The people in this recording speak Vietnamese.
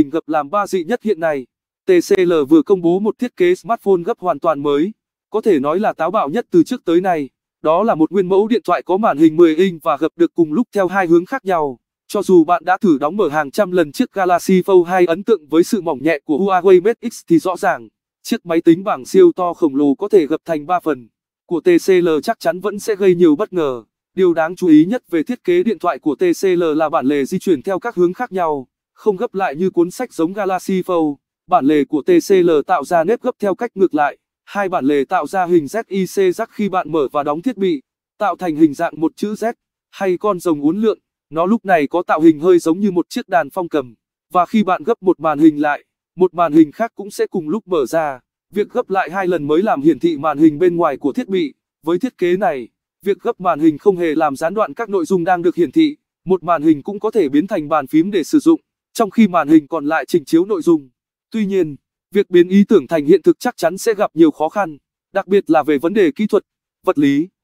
tình gặp làm ba dị nhất hiện nay. TCL vừa công bố một thiết kế smartphone gấp hoàn toàn mới, có thể nói là táo bạo nhất từ trước tới nay. Đó là một nguyên mẫu điện thoại có màn hình 10 inch và gập được cùng lúc theo hai hướng khác nhau. Cho dù bạn đã thử đóng mở hàng trăm lần chiếc Galaxy Fold 2 ấn tượng với sự mỏng nhẹ của Huawei Mate X thì rõ ràng, chiếc máy tính bảng siêu to khổng lồ có thể gập thành 3 phần của TCL chắc chắn vẫn sẽ gây nhiều bất ngờ. Điều đáng chú ý nhất về thiết kế điện thoại của TCL là bản lề di chuyển theo các hướng khác nhau không gấp lại như cuốn sách giống Galaxy Fold. Bản lề của TCL tạo ra nếp gấp theo cách ngược lại. Hai bản lề tạo ra hình ZIC rắc khi bạn mở và đóng thiết bị, tạo thành hình dạng một chữ Z, hay con rồng uốn lượn. Nó lúc này có tạo hình hơi giống như một chiếc đàn phong cầm, và khi bạn gấp một màn hình lại, một màn hình khác cũng sẽ cùng lúc mở ra. Việc gấp lại hai lần mới làm hiển thị màn hình bên ngoài của thiết bị. Với thiết kế này, việc gấp màn hình không hề làm gián đoạn các nội dung đang được hiển thị. Một màn hình cũng có thể biến thành bàn phím để sử dụng trong khi màn hình còn lại trình chiếu nội dung. Tuy nhiên, việc biến ý tưởng thành hiện thực chắc chắn sẽ gặp nhiều khó khăn, đặc biệt là về vấn đề kỹ thuật, vật lý.